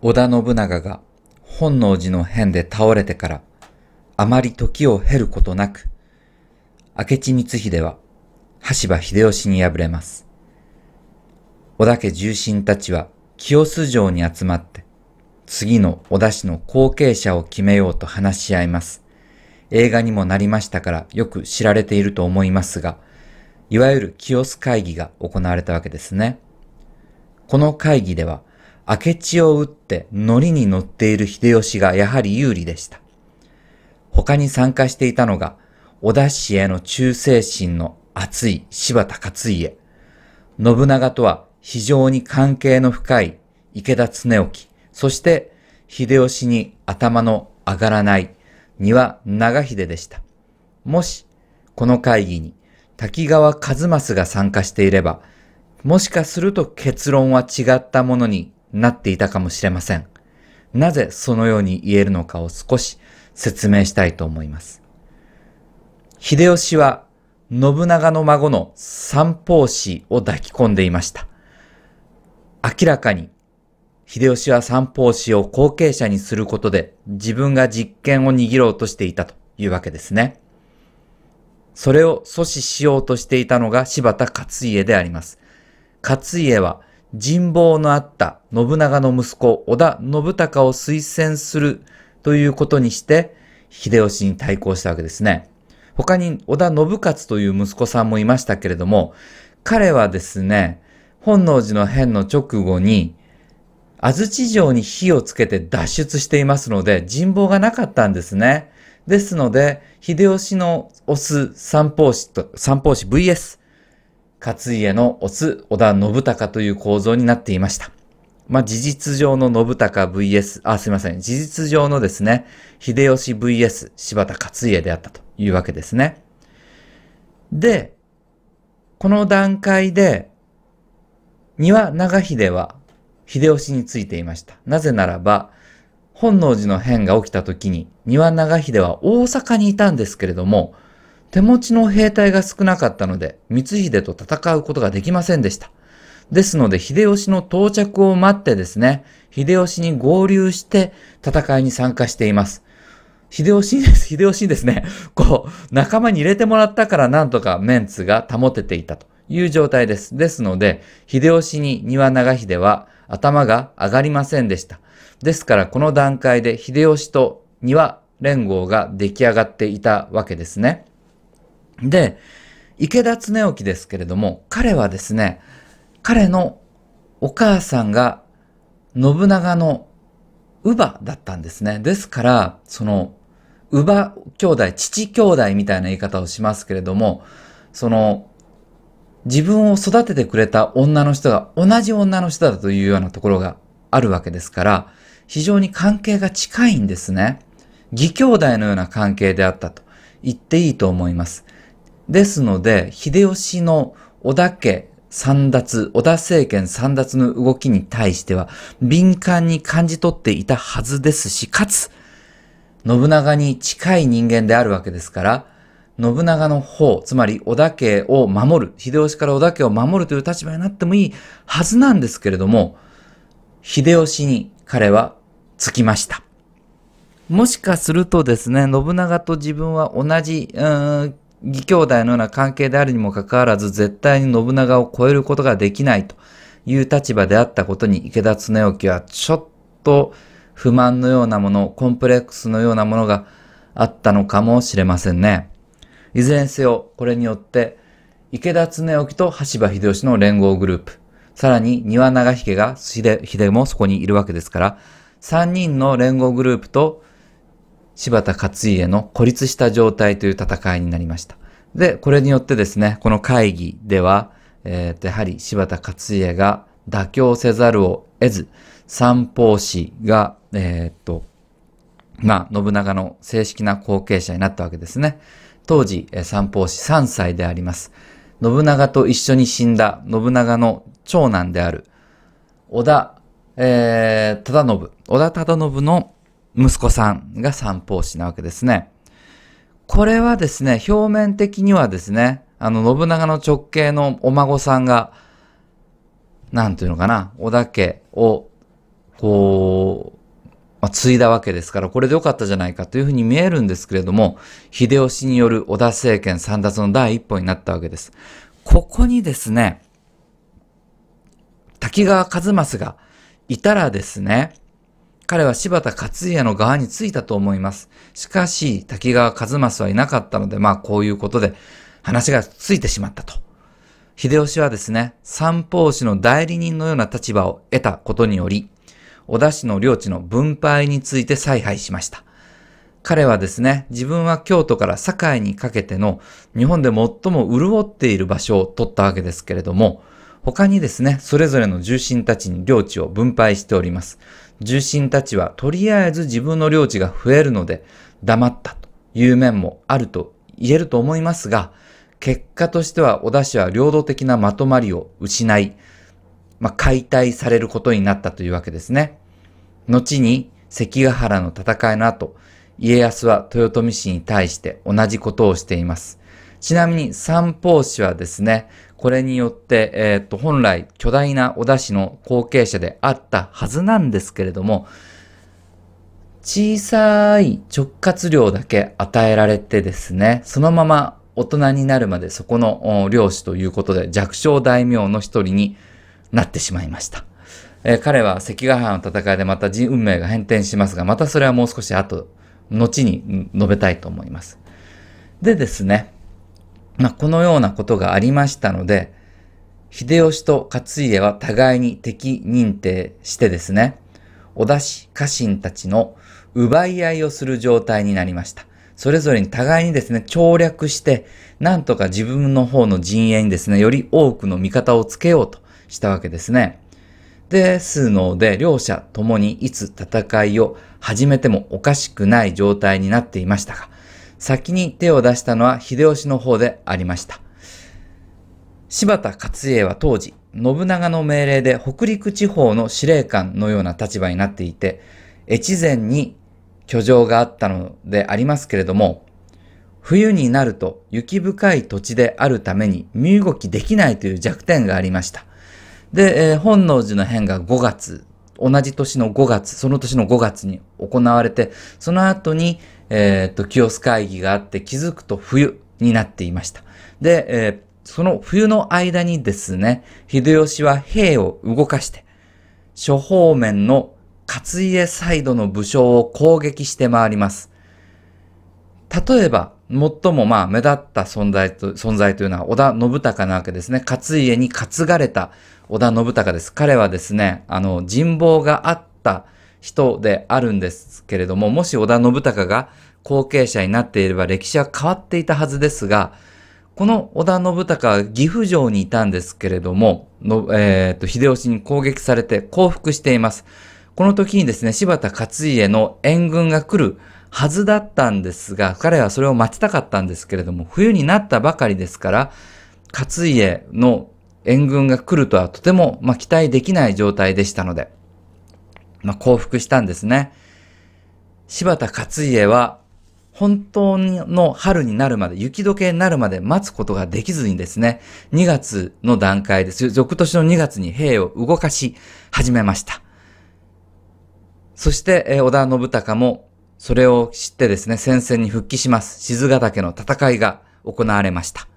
織田信長が本能寺の変で倒れてから、あまり時を経ることなく、明智光秀は羽柴秀吉に敗れます。織田家重臣たちは清洲城に集まって、次の織田氏の後継者を決めようと話し合います。映画にもなりましたからよく知られていると思いますが、いわゆる清洲会議が行われたわけですね。この会議では、明智を打って乗りに乗っている秀吉がやはり有利でした。他に参加していたのが、織田氏への忠誠心の熱い柴田勝家、信長とは非常に関係の深い池田恒興、そして秀吉に頭の上がらない丹羽長秀でした。もし、この会議に滝川一正が参加していれば、もしかすると結論は違ったものになっていたかもしれません。なぜそのように言えるのかを少し説明したいと思います。秀吉は信長の孫の三法師を抱き込んでいました。明らかに秀吉は三法師を後継者にすることで自分が実権を握ろうとしていたというわけですね。それを阻止しようとしていたのが柴田勝家であります。勝家は人望のあった信長の息子織田信孝を推薦するということにして、秀吉に対抗したわけですね。他に織田信勝という息子さんもいましたけれども、彼はですね、本能寺の変の直後に、安土城に火をつけて脱出していますので、人望がなかったんですね。ですので、秀吉のオス三法師と、三法師 VS 勝家のオス、織田信孝という構造になっていました。まあ、事実上の信孝 VS、あ、すいません。事実上のですね、秀吉 VS 柴田勝家であったというわけですね。で、この段階で、丹羽長秀は秀吉についていました。なぜならば、本能寺の変が起きた時に、庭長秀は大阪にいたんですけれども、手持ちの兵隊が少なかったので、光秀と戦うことができませんでした。ですので、秀吉の到着を待ってですね、秀吉に合流して戦いに参加しています。秀吉です、秀吉ですね、こう、仲間に入れてもらったからなんとかメンツが保てていたという状態です。ですので、秀吉に庭長秀は頭が上がりませんでした。ですから、この段階で秀吉と庭連合が出来上がっていたわけですね。で、池田恒興ですけれども、彼はですね、彼のお母さんが信長の乳母だったんですね。ですから、その、乳母兄弟、父兄弟みたいな言い方をしますけれども、その、自分を育ててくれた女の人が同じ女の人だというようなところがあるわけですから、非常に関係が近いんですね。義兄弟のような関係であったと言っていいと思います。ですので、秀吉の織田家三奪、織田政権三奪の動きに対しては、敏感に感じ取っていたはずですし、かつ、信長に近い人間であるわけですから、信長の方、つまり織田家を守る、秀吉から織田家を守るという立場になってもいいはずなんですけれども、秀吉に彼はつきました。もしかするとですね、信長と自分は同じ、うん義兄弟のような関係であるにもかかわらず、絶対に信長を超えることができないという立場であったことに池田恒興はちょっと不満のようなもの、コンプレックスのようなものがあったのかもしれませんね。いずれにせよ、これによって、池田恒興と羽柴秀吉の連合グループ、さらに庭長秀が、秀もそこにいるわけですから、3人の連合グループと柴田勝家の孤立した状態という戦いになりました。で、これによってですね、この会議では、えー、やはり柴田勝家が妥協せざるを得ず、三法師が、えー、っと、まあ、信長の正式な後継者になったわけですね。当時、三法師3歳であります。信長と一緒に死んだ信長の長男である、織田、えー、忠信、織田忠信の息子さんが三法師なわけですね。これはですね、表面的にはですね、あの、信長の直系のお孫さんが、なんていうのかな、織田家を、こう、まあ、継いだわけですから、これでよかったじゃないかというふうに見えるんですけれども、秀吉による織田政権三奪の第一歩になったわけです。ここにですね、滝川一正がいたらですね、彼は柴田勝家の側についたと思います。しかし、滝川一正はいなかったので、まあこういうことで話がついてしまったと。秀吉はですね、三法師の代理人のような立場を得たことにより、小田氏の領地の分配について采配しました。彼はですね、自分は京都から堺にかけての日本で最も潤っている場所を取ったわけですけれども、他にですね、それぞれの重臣たちに領地を分配しております。重心たちはとりあえず自分の領地が増えるので黙ったという面もあると言えると思いますが、結果としては織田氏は領土的なまとまりを失い、まあ、解体されることになったというわけですね。後に関ヶ原の戦いの後、家康は豊臣氏に対して同じことをしています。ちなみに三法師はですね、これによって、えー、っと、本来巨大なお出汁の後継者であったはずなんですけれども、小さい直轄量だけ与えられてですね、そのまま大人になるまでそこの漁師ということで弱小大名の一人になってしまいました。えー、彼は関ヶ原の戦いでまた運命が変転しますが、またそれはもう少し後、後に述べたいと思います。でですね、まあ、このようなことがありましたので、秀吉と勝家は互いに敵認定してですね、お出し家臣たちの奪い合いをする状態になりました。それぞれに互いにですね、調略して、なんとか自分の方の陣営にですね、より多くの味方をつけようとしたわけですね。ですので、両者ともにいつ戦いを始めてもおかしくない状態になっていましたが、先に手を出したのは秀吉の方でありました。柴田勝家は当時、信長の命令で北陸地方の司令官のような立場になっていて、越前に居城があったのでありますけれども、冬になると雪深い土地であるために身動きできないという弱点がありました。で、えー、本能寺の変が5月、同じ年の5月、その年の5月に行われて、その後に、えー、っと、清須会議があって気づくと冬になっていました。で、えー、その冬の間にですね、秀吉は兵を動かして、諸方面の勝家サイドの武将を攻撃して回ります。例えば、最もまあ目立った存在と、存在というのは織田信孝なわけですね。勝家に担がれた織田信孝です。彼はですね、あの、人望があった人であるんですけれども、もし織田信孝が後継者になっていれば歴史は変わっていたはずですが、この織田信孝は岐阜城にいたんですけれども、のえー、秀吉に攻撃されて降伏しています。この時にですね、柴田勝家の援軍が来るはずだったんですが、彼はそれを待ちたかったんですけれども、冬になったばかりですから、勝家の援軍が来るとはとても、まあ、期待できない状態でしたので、まあ、降伏したんですね。柴田勝家は、本当の春になるまで、雪解けになるまで待つことができずにですね、2月の段階です。翌年の2月に兵を動かし始めました。そして、え織田信孝も、それを知ってですね、戦線に復帰します。静ヶ岳の戦いが行われました。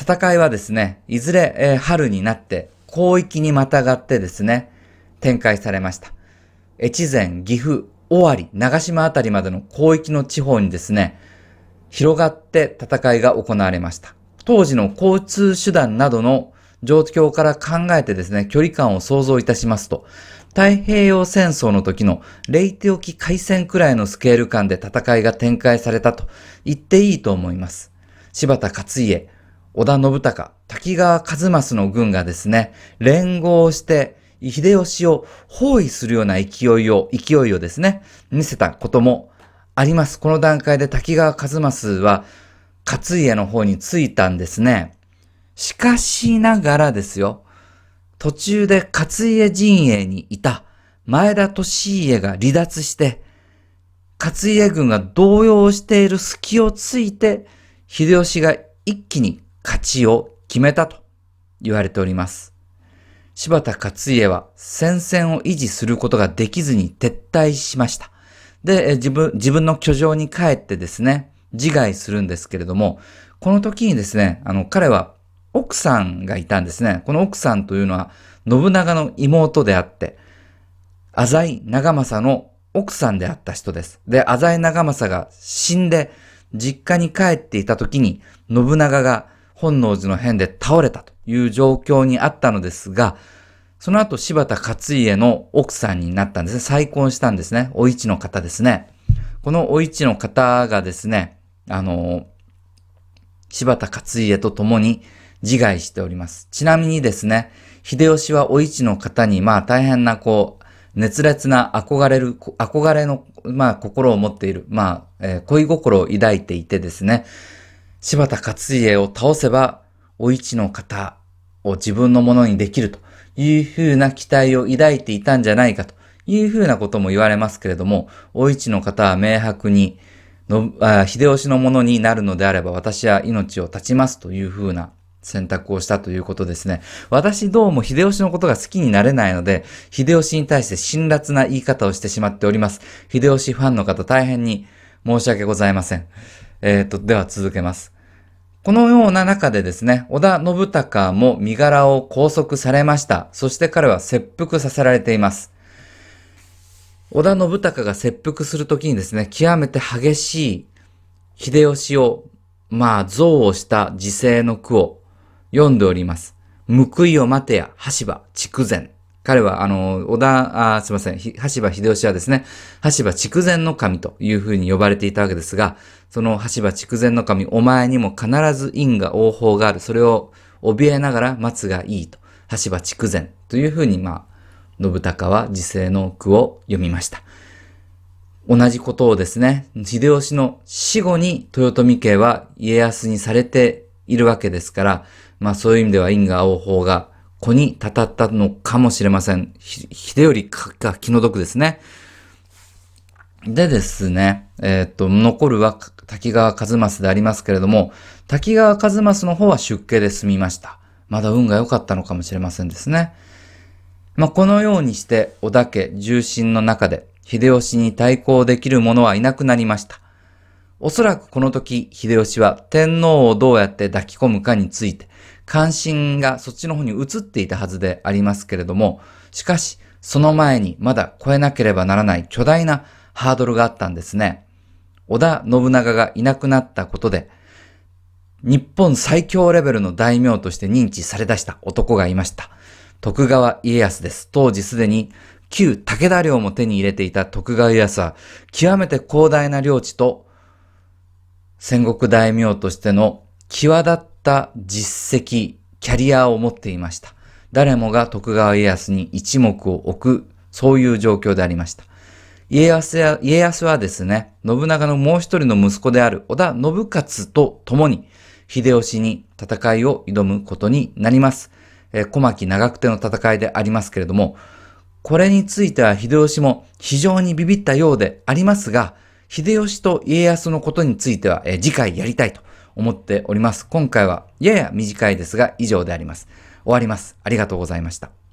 戦いはですね、いずれ、え春になって、広域にまたがってですね、展開されました。越前、岐阜、尾張、長島あたりまでの広域の地方にですね、広がって戦いが行われました。当時の交通手段などの状況から考えてですね、距離感を想像いたしますと、太平洋戦争の時のレイテ沖海戦くらいのスケール感で戦いが展開されたと言っていいと思います。柴田勝家、織田信孝、滝川一益の軍がですね、連合して秀吉を包囲するような勢いを、勢いをですね、見せたこともあります。この段階で滝川一正は勝家の方に着いたんですね。しかしながらですよ、途中で勝家陣営にいた前田利家が離脱して、勝家軍が動揺している隙をついて、秀吉が一気に勝ちを決めたと言われております。柴田勝家は戦線を維持することができずに撤退しました。で、自分、自分の居城に帰ってですね、自害するんですけれども、この時にですね、あの、彼は奥さんがいたんですね。この奥さんというのは信長の妹であって、浅井長政の奥さんであった人です。で、浅井長政が死んで実家に帰っていた時に信長が本能寺の変で倒れたと。いう状況にあったのですが、その後柴田勝家の奥さんになったんですね。再婚したんですね。お市の方ですね。このお市の方がですね、あの、柴田勝家と共に自害しております。ちなみにですね、秀吉はお市の方に、まあ大変なこう、熱烈な憧れる、憧れの、まあ心を持っている、まあ、えー、恋心を抱いていてですね、柴田勝家を倒せばお市の方を自分のものにできるというふうな期待を抱いていたんじゃないかというふうなことも言われますけれども、お市の方は明白に、のあ秀吉のものになるのであれば私は命を絶ちますというふうな選択をしたということですね。私どうも秀吉のことが好きになれないので、秀吉に対して辛辣な言い方をしてしまっております。秀吉ファンの方大変に申し訳ございません。えっ、ー、と、では続けます。このような中でですね、織田信孝も身柄を拘束されました。そして彼は切腹させられています。織田信孝が切腹するときにですね、極めて激しい秀吉を、まあ、憎悪した辞世の句を読んでおります。報いを待てや、橋場、筑前。彼は、あの、織田、あすいません、羽柴秀吉はですね、羽柴筑前の神というふうに呼ばれていたわけですが、その羽柴筑前の神、お前にも必ず因果応報がある。それを怯えながら待つがいいと。羽柴筑前というふうに、まあ、信孝は自世の句を読みました。同じことをですね、秀吉の死後に豊臣家は家康にされているわけですから、まあそういう意味では因果応報が子にたたったのかもしれません。秀頼が気の毒ですね。でですね、えっ、と、残るは滝川一正でありますけれども、滝川一正の方は出家で済みました。まだ運が良かったのかもしれませんですね。まあ、このようにして織田家重臣の中で秀吉に対抗できる者はいなくなりました。おそらくこの時、秀吉は天皇をどうやって抱き込むかについて関心がそっちの方に移っていたはずでありますけれども、しかし、その前にまだ越えなければならない巨大なハードルがあったんですね。織田信長がいなくなったことで、日本最強レベルの大名として認知され出した男がいました。徳川家康です。当時すでに旧武田領も手に入れていた徳川家康は、極めて広大な領地と、戦国大名としての際立っった実績、キャリアを持っていました。誰もが徳川家康に一目を置く、そういう状況でありました。家康や家康はですね、信長のもう一人の息子である織田信勝と共に、秀吉に戦いを挑むことになります。えー、小牧長久手の戦いでありますけれども、これについては秀吉も非常にビビったようでありますが、秀吉と家康のことについては、えー、次回やりたいと思っております。今回はやや短いですが以上であります。終わります。ありがとうございました。